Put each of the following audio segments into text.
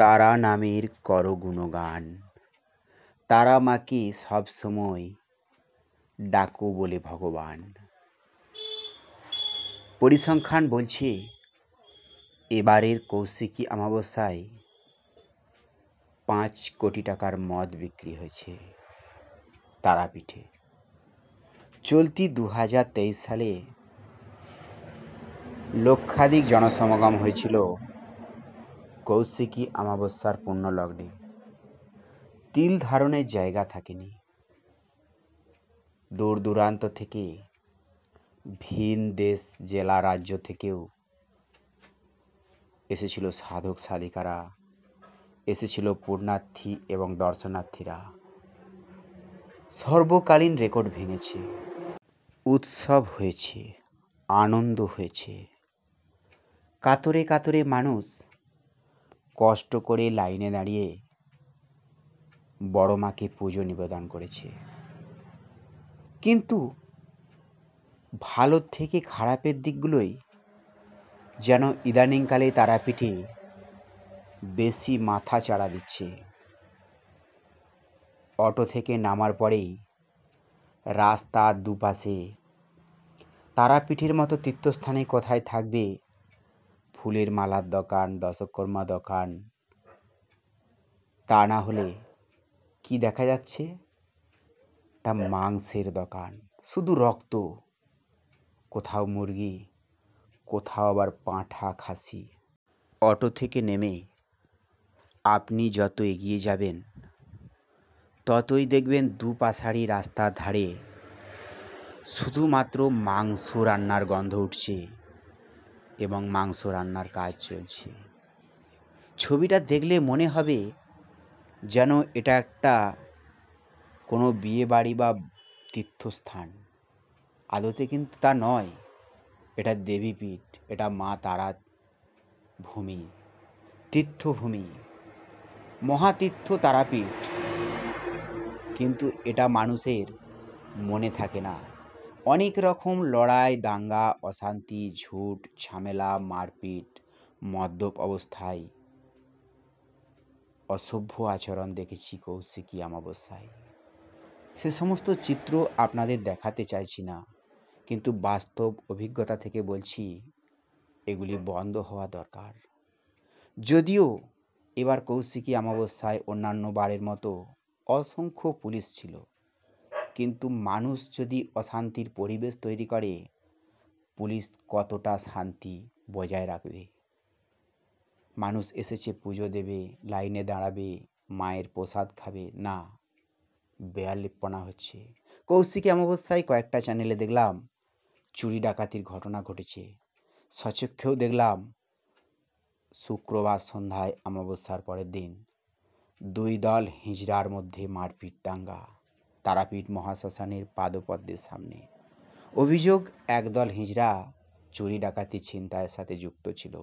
তারা নামের কর গুণগান তারা মাকে সবসময় ডাকো বলে ভগবান পরিসংখ্যান বলছে এবারের কৌশিকী অমাবস্যায় পাঁচ কোটি টাকার মদ বিক্রি হয়েছে তারাপীঠে চলতি দু হাজার তেইশ সালে লক্ষাধিক জনসমাগম হয়েছিল কৌশিকী আমাবস্যার পুণ্যলগ্নে তিল ধারণের জায়গা থাকেনি দূর দূরান্ত থেকে ভিন দেশ জেলা রাজ্য থেকেও এসেছিল সাধক সাধিকারা এসেছিল পূর্ণার্থী এবং দর্শনার্থীরা সর্বকালীন রেকর্ড ভেঙেছে উৎসব হয়েছে আনন্দ হয়েছে কাতরে কাতরে মানুষ কষ্ট করে লাইনে দাঁড়িয়ে বড় মাকে পুজো নিবেদন করেছে কিন্তু ভালো থেকে খারাপের দিকগুলোই যেন ইদানিংকালে তারাপীঠে বেশি মাথা চাড়া দিচ্ছে অটো থেকে নামার পরেই রাস্তার দুপাশে তারাপীঠের মতো তীর্থস্থানে কোথায় থাকবে ফুলের মালার দোকান দশকর্মা দোকান তা না হলে কি দেখা যাচ্ছে তা মাংসের দোকান শুধু রক্ত কোথাও মুরগি কোথাও আবার পাঁঠা খাসি অটো থেকে নেমে আপনি যত এগিয়ে যাবেন ততই দেখবেন দুপাশারি রাস্তার ধারে শুধুমাত্র মাংস রান্নার গন্ধ উঠছে এবং মাংস রান্নার কাজ চলছে ছবিটা দেখলে মনে হবে যেন এটা একটা কোনো বিয়ে বাড়ি বা তীর্থস্থান আদতে কিন্তু তা নয় এটা দেবীপীঠ এটা মা তারার ভূমি তীর্থভূমি মহাতীর্থ তারাপীঠ কিন্তু এটা মানুষের মনে থাকে না অনেক রকম লড়াই দাঙ্গা অশান্তি ঝুট ঝামেলা মারপিট মদ্যপ অবস্থায় অসভ্য আচরণ দেখেছি কৌশিকী অমাবস্যায় সে সমস্ত চিত্র আপনাদের দেখাতে চাইছি না কিন্তু বাস্তব অভিজ্ঞতা থেকে বলছি এগুলি বন্ধ হওয়া দরকার যদিও এবার কৌশিকী অমাবস্যায় অন্যান্য বারের মতো অসংখ্য পুলিশ ছিল কিন্তু মানুষ যদি অশান্তির পরিবেশ তৈরি করে পুলিশ কতটা শান্তি বজায় রাখবে মানুষ এসেছে পুজো দেবে লাইনে দাঁড়াবে মায়ের প্রসাদ খাবে না বেয়ালিপনা হচ্ছে কৌশিকী অমাবস্যায় কয়েকটা চ্যানেলে দেখলাম চুরি ডাকাতির ঘটনা ঘটেছে সচক্ষেও দেখলাম শুক্রবার সন্ধ্যায় অমাবস্যার পরের দিন দুই দল হিজড়ার মধ্যে মারপিট দাঙ্গা তারাপীঠ মহাশ্মশানের পাদপদ্মের সামনে অভিযোগ একদল হিজড়া চুরি ডাকাতি চিন্তায় সাথে যুক্ত ছিল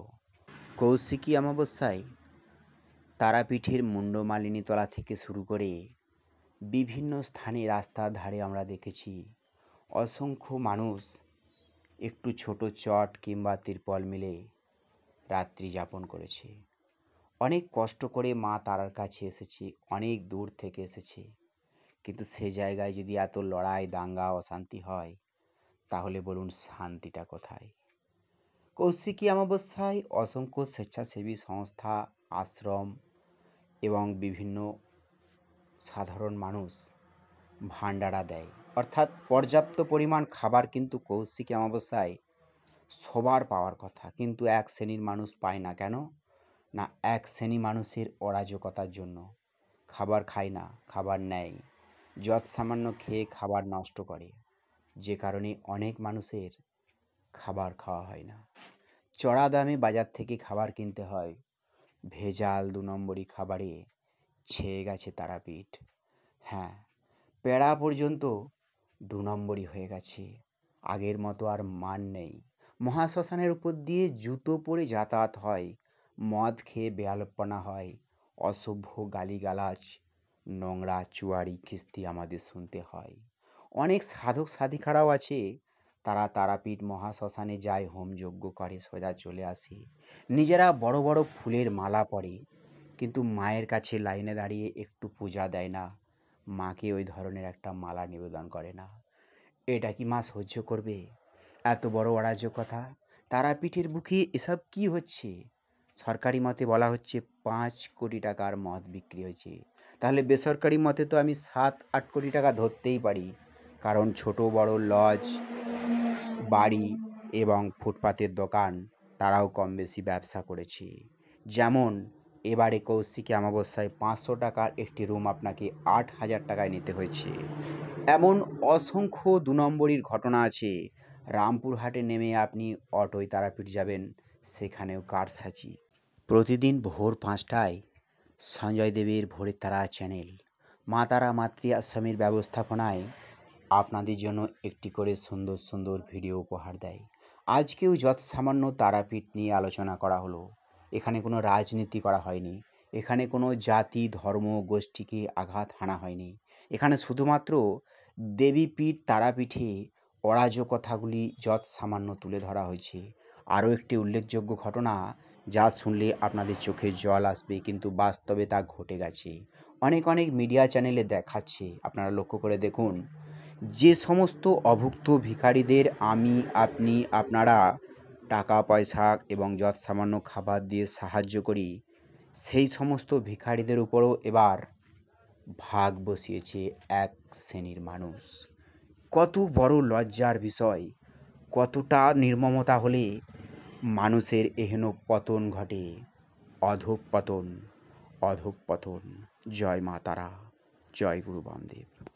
কৌশিকী অমাবস্যায় তারাপীঠের মুন্ডমালিনী তলা থেকে শুরু করে বিভিন্ন স্থানে রাস্তার ধারে আমরা দেখেছি অসংখ্য মানুষ একটু ছোট চট কিংবা তিরপল মিলে রাত্রি যাপন করেছে অনেক কষ্ট করে মা তারার কাছে এসেছে অনেক দূর থেকে এসেছে কিন্তু সে জায়গায় যদি এত লড়াই দাঙ্গা অশান্তি হয় তাহলে বলুন শান্তিটা কোথায় কৌশিকী অমাবস্যায় অসংখ্য স্বেচ্ছাসেবী সংস্থা আশ্রম এবং বিভিন্ন সাধারণ মানুষ ভাণ্ডারা দেয় অর্থাৎ পর্যাপ্ত পরিমাণ খাবার কিন্তু কৌশিকী অমাবস্যায় সবার পাওয়ার কথা কিন্তু এক শ্রেণীর মানুষ পায় না কেন না এক শ্রেণী মানুষের অরাজকতার জন্য খাবার খায় না খাবার নেয় সামান্য খেয়ে খাবার নষ্ট করে যে কারণে অনেক মানুষের খাবার খাওয়া হয় না চড়া দামে বাজার থেকে খাবার কিনতে হয় ভেজাল দু নম্বরই খাবারে ছেয়ে গেছে তারাপীঠ হ্যাঁ পেড়া পর্যন্ত দু নম্বরই হয়ে গেছে আগের মতো আর মান নেই মহাশ্মশানের উপর দিয়ে জুতো পরে যাতায়াত হয় মদ খেয়ে বেয়ালপনা হয় অসভ্য গালিগালাজ নোংরা চুয়ারি খিস্তি আমাদের শুনতে হয় অনেক সাধক সাধিকারাও আছে তারা তারাপীঠ মহাশ্মশানে যায় হোমযজ্ঞ করে সোজা চলে আসে নিজেরা বড় বড় ফুলের মালা পরে কিন্তু মায়ের কাছে লাইনে দাঁড়িয়ে একটু পূজা দেয় না মাকে ওই ধরনের একটা মালা নিবেদন করে না এটা কি মা সহ্য করবে এত বড় অরাজ্য কথা তারাপীঠের বুকে এসব কি হচ্ছে সরকারি মতে বলা হচ্ছে পাঁচ কোটি টাকার মদ বিক্রি হয়েছে তাহলে বেসরকারি মতে তো আমি সাত আট কোটি টাকা ধরতেই পারি কারণ ছোট বড় লজ বাড়ি এবং ফুটপাতের দোকান তারাও কম বেশি ব্যবসা করেছে যেমন এবারে কৌশিকী অমাবস্যায় পাঁচশো টাকার একটি রুম আপনাকে আট হাজার টাকায় নিতে হয়েছে এমন অসংখ্য দু নম্বরের ঘটনা আছে রামপুরহাটে নেমে আপনি অটোয় তারাপীঠ যাবেন সেখানেও কারসাজি প্রতিদিন ভোর পাঁচটায় সঞ্জয় দেবের ভোরের তারা চ্যানেল মা তারা মাতৃ আশ্রমের ব্যবস্থাপনায় আপনাদের জন্য একটি করে সুন্দর সুন্দর ভিডিও উপহার দেয় আজকেও যত সামান্য তারাপীঠ নিয়ে আলোচনা করা হলো এখানে কোনো রাজনীতি করা হয়নি এখানে কোনো জাতি ধর্ম গোষ্ঠীকে আঘাত হানা হয়নি এখানে শুধুমাত্র দেবীপীঠ তারাপীঠে অরাজকতাগুলি যৎসামান্য তুলে ধরা হয়েছে আরও একটি উল্লেখযোগ্য ঘটনা যা শুনলে আপনাদের চোখে জল আসবে কিন্তু বাস্তবে তা ঘটে গেছে অনেক অনেক মিডিয়া চ্যানেলে দেখাচ্ছে আপনারা লক্ষ্য করে দেখুন যে সমস্ত অভুক্ত ভিখারিদের আমি আপনি আপনারা টাকা পয়সা এবং যত সামান্য খাবার দিয়ে সাহায্য করি সেই সমস্ত ভিখারিদের উপরও এবার ভাগ বসিয়েছে এক শ্রেণীর মানুষ কত বড় লজ্জার বিষয় কতটা নির্মমতা হলে মানুষের এহেন পতন ঘটে অধঃপতন অধঃপতন জয় মা তারা জয় গুরু বামদেব